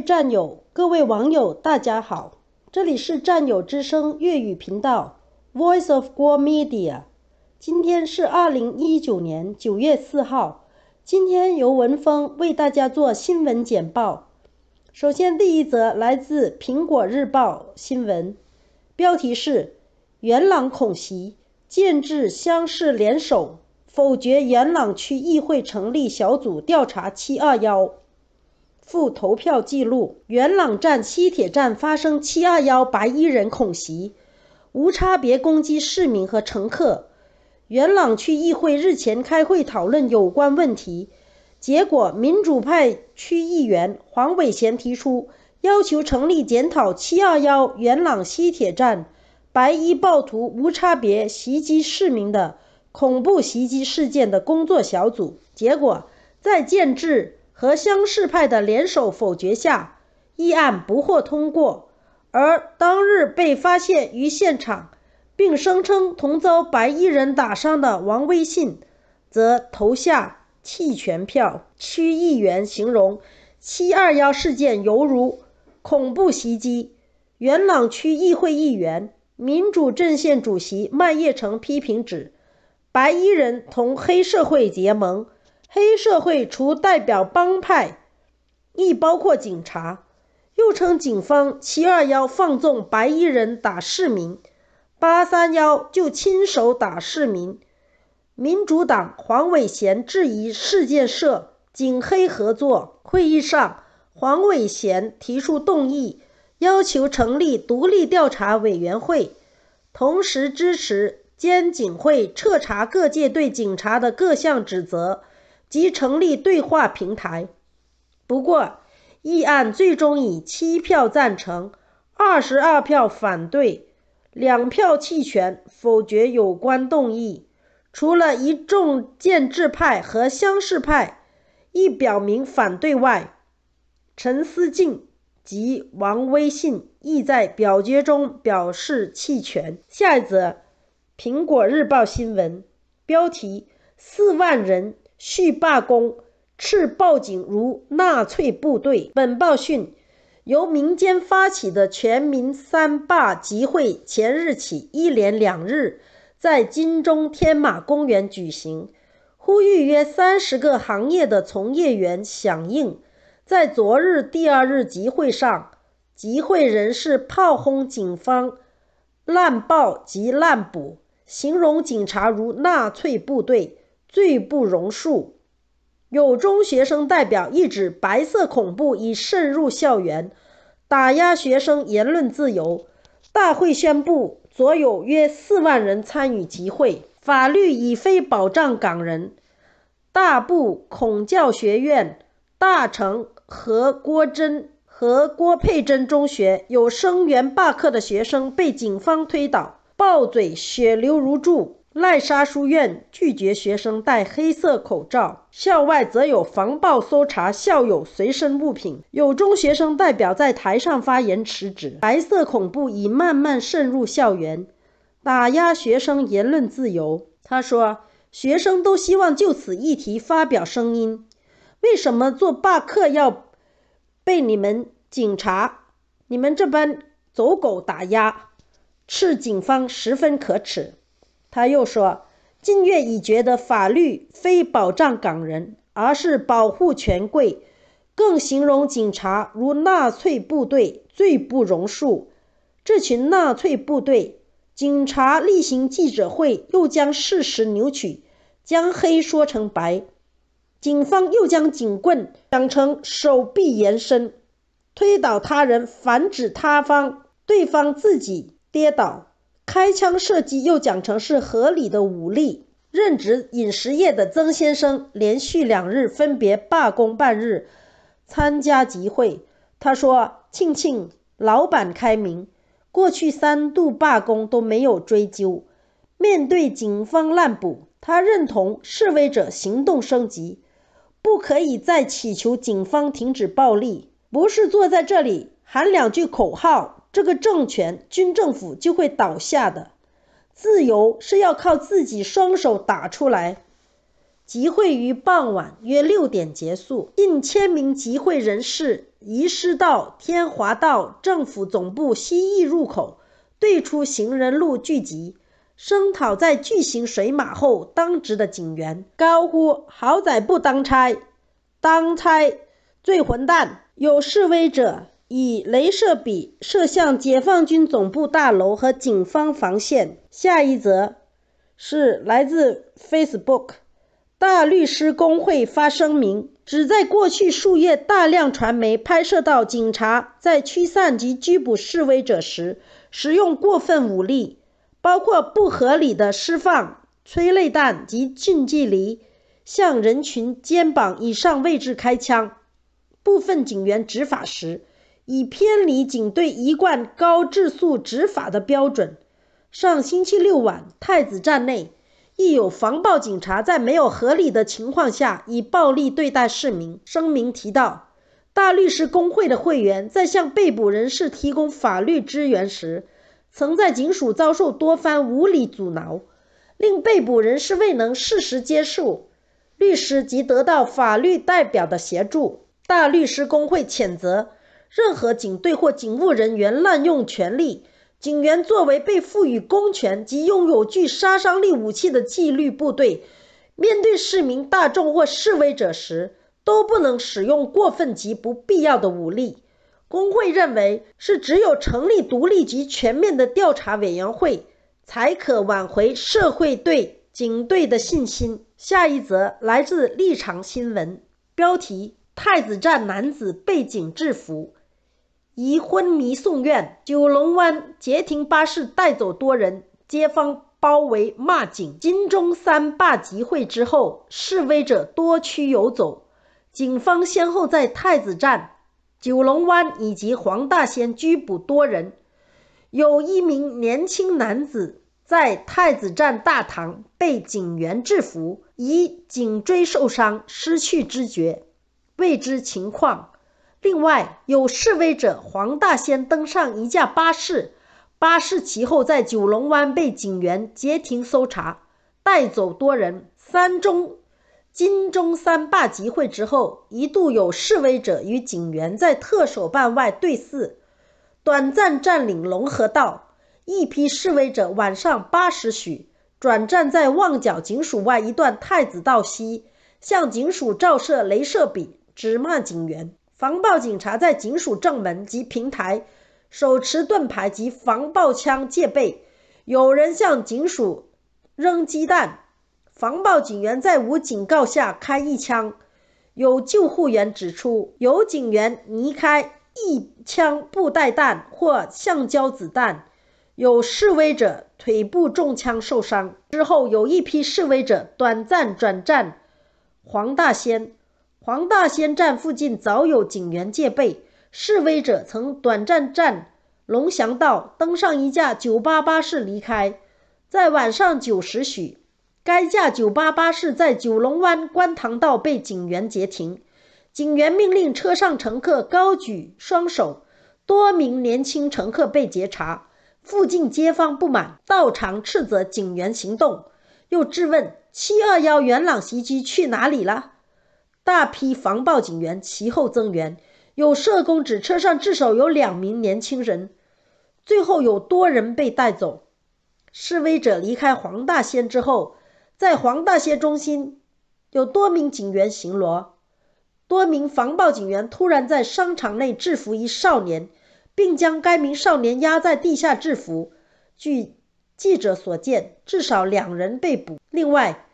战友，各位网友，大家好，这里是战友之声粤语频道，Voice of Guo Media。今天是二零一九年九月四号，今天由文峰为大家做新闻简报。首先，第一则来自《苹果日报》新闻，标题是：元朗恐袭建制乡市联手否决元朗区议会成立小组调查七二幺。附投票记录。元朗站西铁站发生721白衣人恐袭，无差别攻击市民和乘客。元朗区议会日前开会讨论有关问题，结果民主派区议员黄伟贤提出要求成立检讨721元朗西铁站白衣暴徒无差别袭击市民的恐怖袭击事件的工作小组。结果在建制。和乡试派的联手否决下，议案不获通过。而当日被发现于现场，并声称同遭白衣人打伤的王威信，则投下弃权票。区议员形容“七二幺”事件犹如恐怖袭击。元朗区议会议员、民主阵线主席麦叶成批评指，白衣人同黑社会结盟。黑社会除代表帮派，亦包括警察，又称警方。七二幺放纵白衣人打市民，八三幺就亲手打市民。民主党黄伟贤质疑事件涉警黑合作，会议上黄伟贤提出动议，要求成立独立调查委员会，同时支持监警会彻查各界对警察的各项指责。即成立对话平台。不过，议案最终以七票赞成、二十二票反对、两票弃权否决有关动议。除了一众建制派和乡试派亦表明反对外，陈思静及王威信亦在表决中表示弃权。下一则，《苹果日报》新闻标题：四万人。续罢工，斥报警如纳粹部队。本报讯，由民间发起的全民三罢集会前日起一连两日，在金钟天马公园举行，呼吁约三十个行业的从业员响应。在昨日第二日集会上，集会人士炮轰警方滥暴及滥捕，形容警察如纳粹部队。罪不容恕！有中学生代表一指白色恐怖已渗入校园，打压学生言论自由。大会宣布，昨有约四万人参与集会。法律已非保障港人。大埔孔教学院大成和郭珍和郭佩珍中学有声援罢课的学生被警方推倒，暴嘴血流如注。赖沙书院拒绝学生戴黑色口罩，校外则有防暴搜查校友随身物品。有中学生代表在台上发言辞职，白色恐怖已慢慢渗入校园，打压学生言论自由。”他说：“学生都希望就此议题发表声音，为什么做罢课要被你们警察、你们这班走狗打压？斥警方十分可耻。”他又说：“近月已觉得法律非保障港人，而是保护权贵。”更形容警察如纳粹部队，罪不容恕。这群纳粹部队、警察例行记者会又将事实扭曲，将黑说成白。警方又将警棍当成手臂延伸，推倒他人，防止他方对方自己跌倒。开枪射击又讲成是合理的武力。任职饮食业的曾先生连续两日分别罢工半日，参加集会。他说：“庆庆老板开明，过去三度罢工都没有追究。面对警方滥捕，他认同示威者行动升级，不可以再祈求警方停止暴力，不是坐在这里喊两句口号。”这个政权、军政府就会倒下的。自由是要靠自己双手打出来。集会于傍晚约六点结束，近千名集会人士移师到天华道政府总部西翼入口，对出行人路聚集，声讨在巨型水马后当值的警员，高呼“好仔不当差，当差最混蛋”，有示威者。以镭射笔射向解放军总部大楼和警方防线。下一则是来自 Facebook 大律师工会发声明，指在过去数月，大量传媒拍摄到警察在驱散及拘捕示威者时，使用过分武力，包括不合理的释放催泪弹及近距离向人群肩膀以上位置开枪，部分警员执法时。已偏离警队一贯高质素执法的标准。上星期六晚，太子站内亦有防暴警察在没有合理的情况下以暴力对待市民。声明提到，大律师公会的会员在向被捕人士提供法律支援时，曾在警署遭受多番无理阻挠，令被捕人士未能适时接受律师及得到法律代表的协助。大律师公会谴责。任何警队或警务人员滥用权力。警员作为被赋予公权及拥有具杀伤力武器的纪律部队，面对市民大众或示威者时，都不能使用过分及不必要的武力。工会认为，是只有成立独立及全面的调查委员会，才可挽回社会对警队的信心。下一则来自立场新闻，标题：太子站男子被警制服。疑昏迷送院，九龙湾捷廷巴士带走多人，街坊包围骂警。金钟三霸集会之后，示威者多区游走，警方先后在太子站、九龙湾以及黄大仙拘捕多人。有一名年轻男子在太子站大堂被警员制服，疑颈椎受伤，失去知觉，未知情况。另外，有示威者黄大仙登上一架巴士，巴士其后在九龙湾被警员截停搜查，带走多人。三中金钟三霸集会之后，一度有示威者与警员在特首办外对峙，短暂占领龙河道。一批示威者晚上八时许转战在旺角警署外一段太子道西，向警署照射镭射笔，指骂警员。防暴警察在警署正门及平台手持盾牌及防暴枪戒备，有人向警署扔鸡蛋，防暴警员在无警告下开一枪。有救护员指出，有警员离开一枪布袋弹或橡胶子弹，有示威者腿部中枪受伤。之后有一批示威者短暂转战黄大仙。黄大仙站附近早有警员戒备，示威者曾短暂占龙翔道，登上一架九八巴士离开。在晚上九时许，该架九八巴士在九龙湾观塘道被警员截停，警员命令车上乘客高举双手，多名年轻乘客被截查。附近街坊不满，到场斥责警员行动，又质问“七二幺元朗袭击去哪里了？”大批防暴警员其后增援，有社工指车上至少有两名年轻人。最后有多人被带走。示威者离开黄大仙之后，在黄大仙中心有多名警员巡逻。多名防暴警员突然在商场内制服一少年，并将该名少年压在地下制服。据记者所见，至少两人被捕。另外。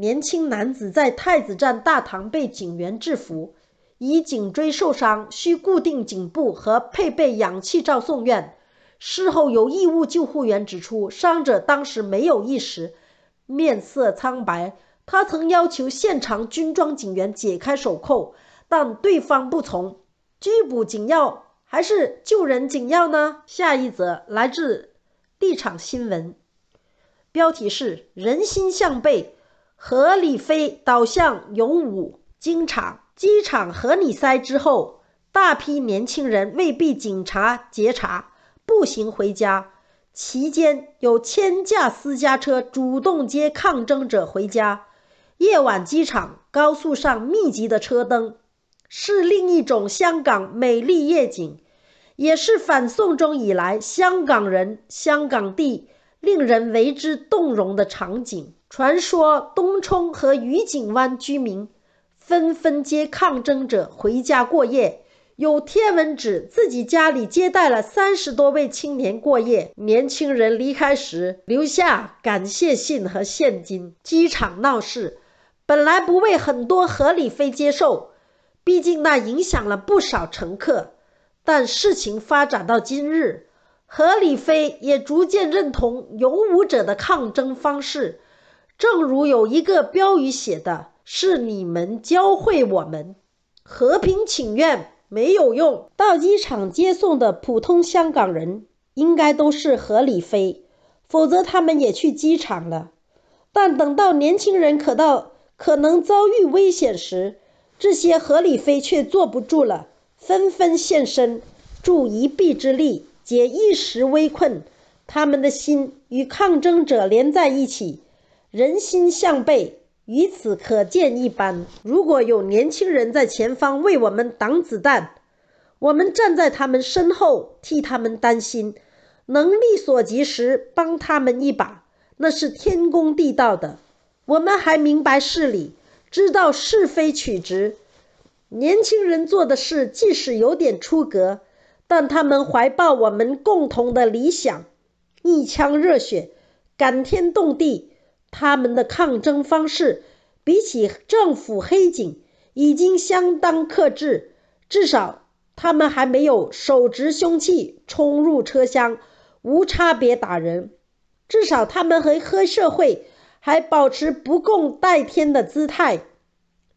年轻男子在太子站大堂被警员制服，以颈椎受伤需固定颈部和配备氧气罩送院。事后，有义务救护员指出，伤者当时没有意识，面色苍白。他曾要求现场军装警员解开手铐，但对方不从。拘捕紧要还是救人紧要呢？下一则来自立场新闻，标题是“人心向背”。和李飞倒向勇武机场，机场和你塞之后，大批年轻人未被警察截查，步行回家。期间有千架私家车主动接抗争者回家。夜晚机场高速上密集的车灯，是另一种香港美丽夜景，也是反送中以来香港人、香港地。令人为之动容的场景，传说东冲和愉景湾居民纷纷接抗争者回家过夜，有天文指自己家里接待了三十多位青年过夜。年轻人离开时留下感谢信和现金。机场闹事本来不为很多合理非接受，毕竟那影响了不少乘客，但事情发展到今日。何李飞也逐渐认同勇武者的抗争方式，正如有一个标语写的：“是你们教会我们，和平请愿没有用。”到机场接送的普通香港人应该都是何李飞，否则他们也去机场了。但等到年轻人可到可能遭遇危险时，这些何理飞却坐不住了，纷纷现身助一臂之力。解一时危困，他们的心与抗争者连在一起，人心向背，于此可见一斑。如果有年轻人在前方为我们挡子弹，我们站在他们身后替他们担心，能力所及时帮他们一把，那是天公地道的。我们还明白事理，知道是非曲直。年轻人做的事，即使有点出格。但他们怀抱我们共同的理想，一腔热血，感天动地。他们的抗争方式，比起政府黑警，已经相当克制。至少，他们还没有手执凶器冲入车厢，无差别打人。至少，他们和黑社会还保持不共戴天的姿态。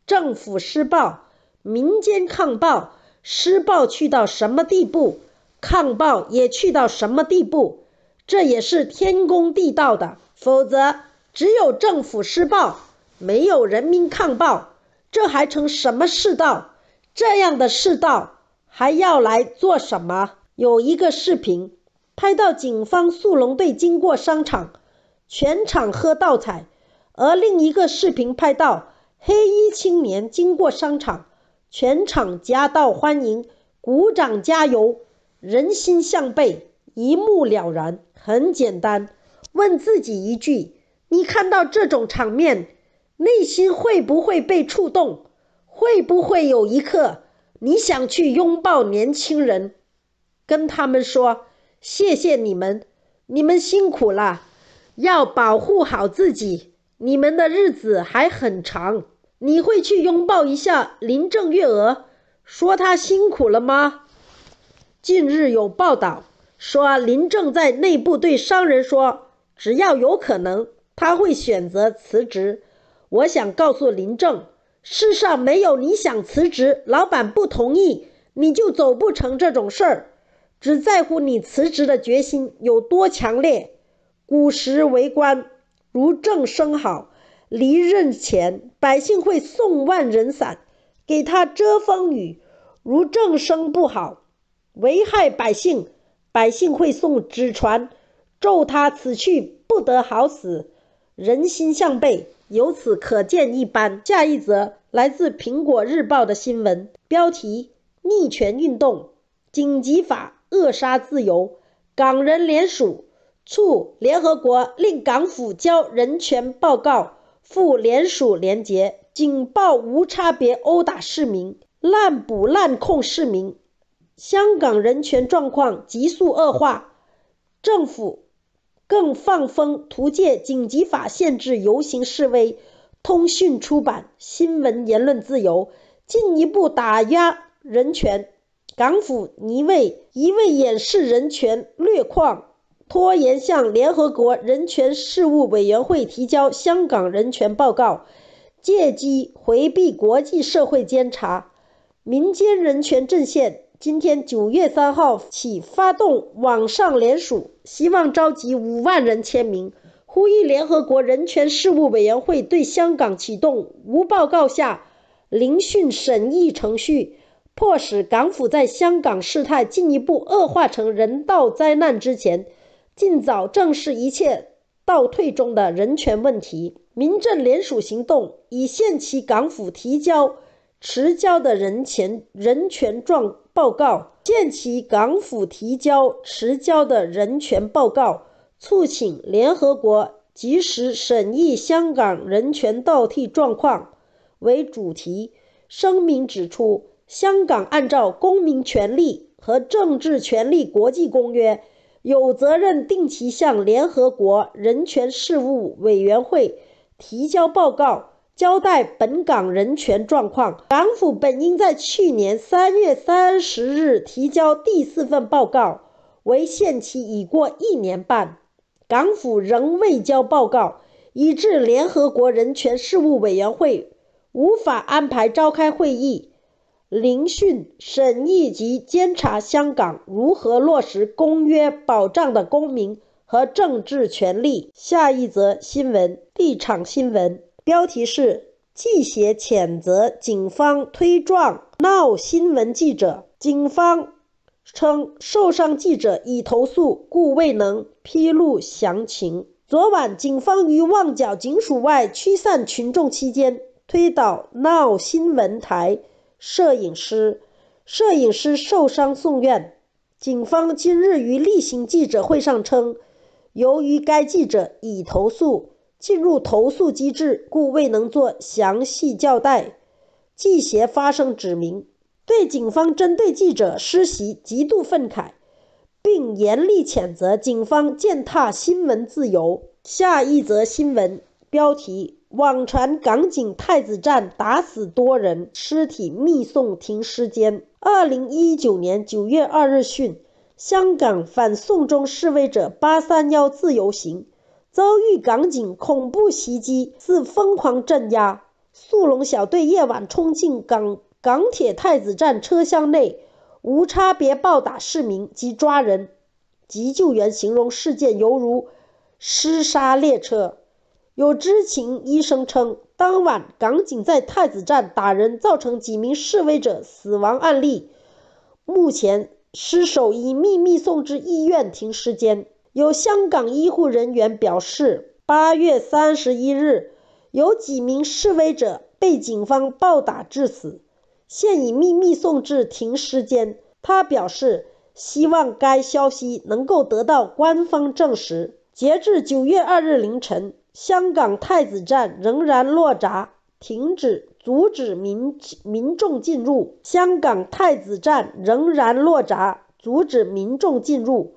政府施暴，民间抗暴。施暴去到什么地步，抗暴也去到什么地步，这也是天公地道的。否则，只有政府施暴，没有人民抗暴，这还成什么世道？这样的世道还要来做什么？有一个视频拍到警方速龙队经过商场，全场喝倒彩；而另一个视频拍到黑衣青年经过商场。全场夹道欢迎，鼓掌加油，人心向背一目了然，很简单。问自己一句：你看到这种场面，内心会不会被触动？会不会有一刻你想去拥抱年轻人，跟他们说谢谢你们，你们辛苦了，要保护好自己，你们的日子还很长。你会去拥抱一下林郑月娥，说她辛苦了吗？近日有报道说，林郑在内部对商人说，只要有可能，他会选择辞职。我想告诉林郑，世上没有你想辞职，老板不同意，你就走不成这种事儿。只在乎你辞职的决心有多强烈。古时为官，如正生好。离任前，百姓会送万人伞给他遮风雨；如政声不好，危害百姓，百姓会送纸船，咒他此去不得好死。人心向背，由此可见一斑。下一则来自《苹果日报》的新闻，标题：《逆权运动紧急法扼杀自由》，港人联署促联合国令港府交人权报告。副联署联结，警报无差别殴打市民，滥捕滥控市民，香港人权状况急速恶化，政府更放风图借紧急法限制游行示威，通讯出版、新闻言论自由进一步打压人权，港府一味一味掩饰人权劣况。拖延向联合国人权事务委员会提交香港人权报告，借机回避国际社会监察。民间人权阵线今天九月三号起发动网上联署，希望召集五万人签名，呼吁联合国人权事务委员会对香港启动无报告下聆讯审议程序，迫使港府在香港事态进一步恶化成人道灾难之前。尽早正视一切倒退中的人权问题。民政联署行动已限期港府提交迟交的人权人权状报告，限期港府提交迟交的人权报告，促请联合国及时审议香港人权倒退状况。为主题声明指出，香港按照《公民权利和政治权利国际公约》。有责任定期向联合国人权事务委员会提交报告，交代本港人权状况。港府本应在去年三月三十日提交第四份报告，为限期已过一年半，港府仍未交报告，以致联合国人权事务委员会无法安排召开会议。聆讯、审议及监察香港如何落实公约保障的公民和政治权利。下一则新闻，立场新闻，标题是：记者谴责警方推撞闹新闻记者。警方称，受伤记者已投诉，故未能披露详情。昨晚，警方于旺角警署外驱散群众期间，推倒闹新闻台。摄影师，摄影师受伤送院。警方今日于例行记者会上称，由于该记者已投诉进入投诉机制，故未能做详细交代。记协发声指明，对警方针对记者施袭极度愤慨，并严厉谴责警方践踏新闻自由。下一则新闻标题。网传港警太子站打死多人，尸体密送停尸间。二零一九年九月二日讯，香港反送中示威者“八三幺”自由行遭遇港警恐怖袭击，自疯狂镇压。速龙小队夜晚冲进港港铁太子站车厢内，无差别暴打市民及抓人。急救员形容事件犹如“厮杀列车”。有知情医生称，当晚港警在太子站打人，造成几名示威者死亡案例。目前尸首已秘密送至医院停尸间。有香港医护人员表示，八月三十一日有几名示威者被警方暴打致死，现已秘密送至停尸间。他表示，希望该消息能够得到官方证实。截至九月二日凌晨。香港太子站仍然落闸，停止阻止民民众进入。香港太子站仍然落闸，阻止民众进入。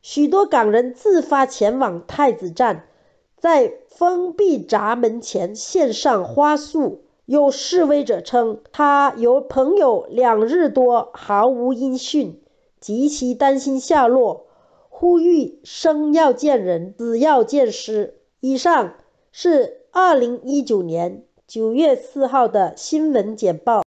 许多港人自发前往太子站，在封闭闸门前献上花束。有示威者称，他由朋友两日多毫无音讯，极其担心下落，呼吁生要见人，死要见尸。以上是二零一九年九月四号的新闻简报。